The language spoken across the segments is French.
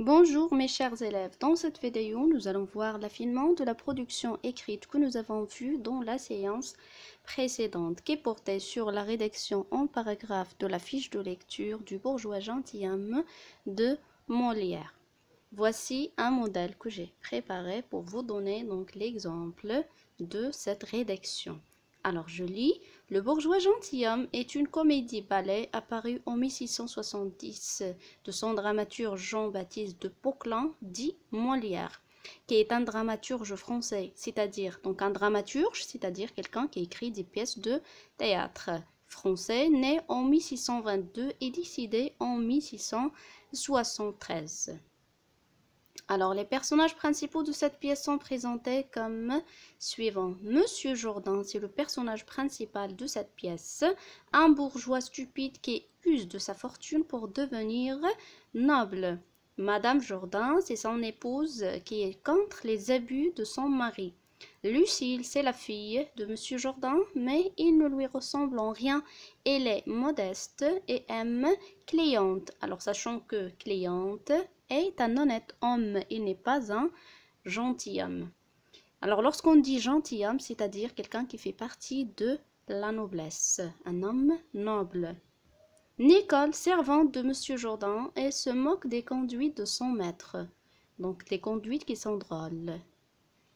Bonjour mes chers élèves, dans cette vidéo nous allons voir l'affinement de la production écrite que nous avons vue dans la séance précédente qui portait sur la rédaction en paragraphe de la fiche de lecture du bourgeois gentilhomme de Molière. Voici un modèle que j'ai préparé pour vous donner donc l'exemple de cette rédaction. Alors je lis Le bourgeois gentilhomme est une comédie-ballet apparue en 1670 de son dramaturge Jean-Baptiste de Pauquelin, dit Molière qui est un dramaturge français, c'est-à-dire donc un dramaturge, c'est-à-dire quelqu'un qui écrit des pièces de théâtre français, né en 1622 et décédé en 1673. Alors, les personnages principaux de cette pièce sont présentés comme suivants. Monsieur Jourdain, c'est le personnage principal de cette pièce, un bourgeois stupide qui use de sa fortune pour devenir noble. Madame Jourdain, c'est son épouse qui est contre les abus de son mari. Lucille, c'est la fille de Monsieur Jordan, mais il ne lui ressemble en rien. Elle est modeste et aime Cléante. Alors, sachant que Cléante est un honnête homme, il n'est pas un gentilhomme. Alors, lorsqu'on dit gentilhomme, c'est-à-dire quelqu'un qui fait partie de la noblesse, un homme noble. Nicole, servante de Monsieur Jordan, et se moque des conduites de son maître. Donc, des conduites qui sont drôles.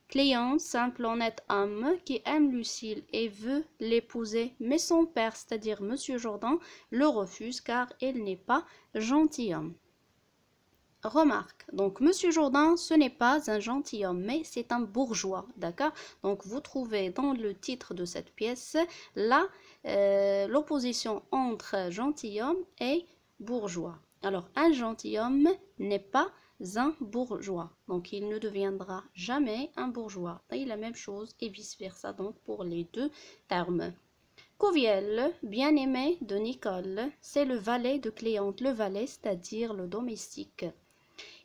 Cléon, simple honnête homme qui aime Lucille et veut l'épouser, mais son père, c'est-à-dire Monsieur Jourdan, le refuse car il n'est pas gentilhomme. Remarque, donc Monsieur Jourdain, ce n'est pas un gentilhomme, mais c'est un bourgeois, d'accord Donc vous trouvez dans le titre de cette pièce, là, euh, l'opposition entre gentilhomme et bourgeois. Alors, un gentilhomme n'est pas un bourgeois. Donc, il ne deviendra jamais un bourgeois. Et la même chose et vice-versa, donc, pour les deux termes. Coviel, bien-aimé de Nicole, c'est le valet de Cléante, le valet, c'est-à-dire le domestique.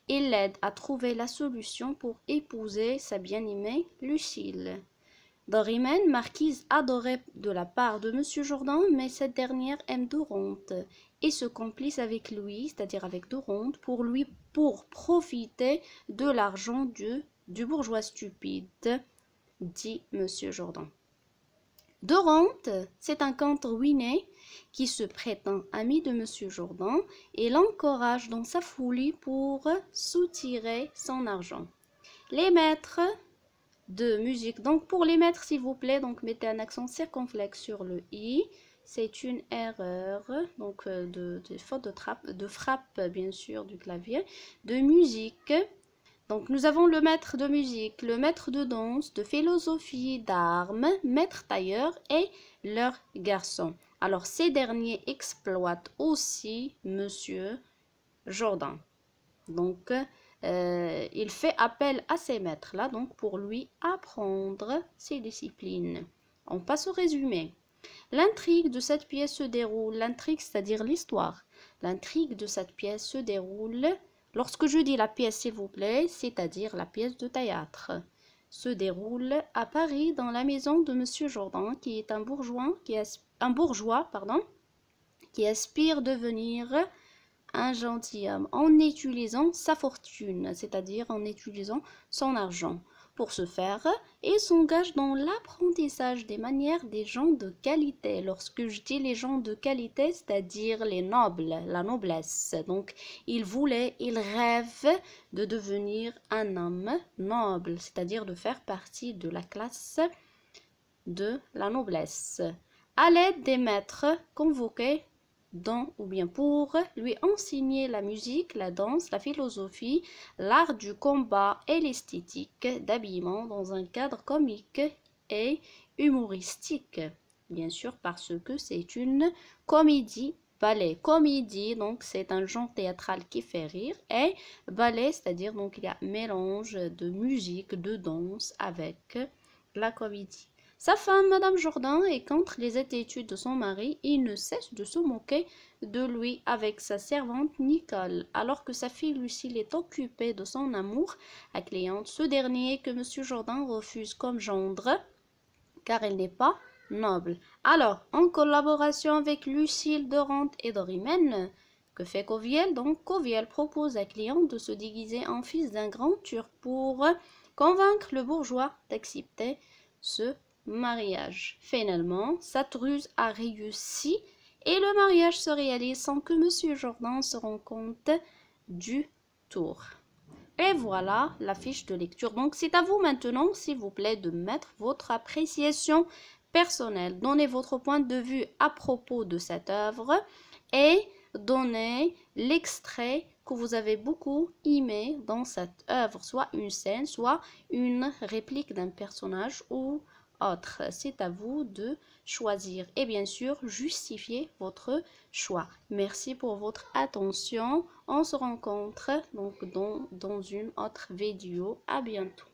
Il l'aide à trouver la solution pour épouser sa bien-aimée Lucille. Dorimène, marquise adorée de la part de Monsieur Jourdan, mais cette dernière aime Dorante et se complice avec lui, c'est-à-dire avec Dorante, pour lui pour profiter de l'argent du, bourgeois stupide, dit Monsieur Jourdan. Dorante, c'est un comte ruiné qui se prétend ami de Monsieur Jourdan et l'encourage dans sa folie pour soutirer son argent. Les maîtres de musique. Donc pour les maîtres, s'il vous plaît, donc mettez un accent circonflexe sur le i. C'est une erreur, donc euh, de, faute de, de frappe, bien sûr, du clavier, de musique. Donc nous avons le maître de musique, le maître de danse, de philosophie, d'armes, maître tailleur et leur garçon. Alors ces derniers exploitent aussi Monsieur Jordan. Donc euh, il fait appel à ses maîtres là donc pour lui apprendre ses disciplines. On passe au résumé. L'intrigue de cette pièce se déroule, l'intrigue c'est-à-dire l'histoire. L'intrigue de cette pièce se déroule, lorsque je dis la pièce s'il vous plaît, c'est-à-dire la pièce de théâtre, se déroule à Paris dans la maison de Monsieur Jourdan qui est un bourgeois, qui, un bourgeois pardon, qui aspire devenir un gentilhomme en utilisant sa fortune, c'est-à-dire en utilisant son argent. Pour ce faire, il s'engage dans l'apprentissage des manières des gens de qualité. Lorsque je dis les gens de qualité, c'est-à-dire les nobles, la noblesse. Donc, il voulait, il rêve de devenir un homme noble, c'est-à-dire de faire partie de la classe de la noblesse. À l'aide des maîtres convoqués dans ou bien pour lui enseigner la musique, la danse, la philosophie, l'art du combat et l'esthétique d'habillement dans un cadre comique et humoristique. Bien sûr parce que c'est une comédie ballet. Comédie, donc c'est un genre théâtral qui fait rire. Et ballet, c'est-à-dire donc il y a mélange de musique, de danse avec la comédie. Sa femme, Madame Jordan, est contre les attitudes de son mari et ne cesse de se moquer de lui avec sa servante Nicole, alors que sa fille Lucille est occupée de son amour à cliente, ce dernier que Monsieur Jordan refuse comme gendre, car elle n'est pas noble. Alors, en collaboration avec Lucille, Dorante et Dorimène, que fait Coviel Donc, Coviel propose à cliente de se déguiser en fils d'un grand turc pour convaincre le bourgeois d'accepter ce mariage. Finalement, cette ruse a réussi et le mariage se réalise sans que Monsieur Jordan se rende compte du tour. Et voilà la fiche de lecture. Donc, c'est à vous maintenant, s'il vous plaît, de mettre votre appréciation personnelle. Donnez votre point de vue à propos de cette œuvre et donnez l'extrait que vous avez beaucoup aimé dans cette œuvre, soit une scène, soit une réplique d'un personnage ou c'est à vous de choisir et bien sûr justifier votre choix. Merci pour votre attention. On se rencontre donc dans, dans une autre vidéo. À bientôt.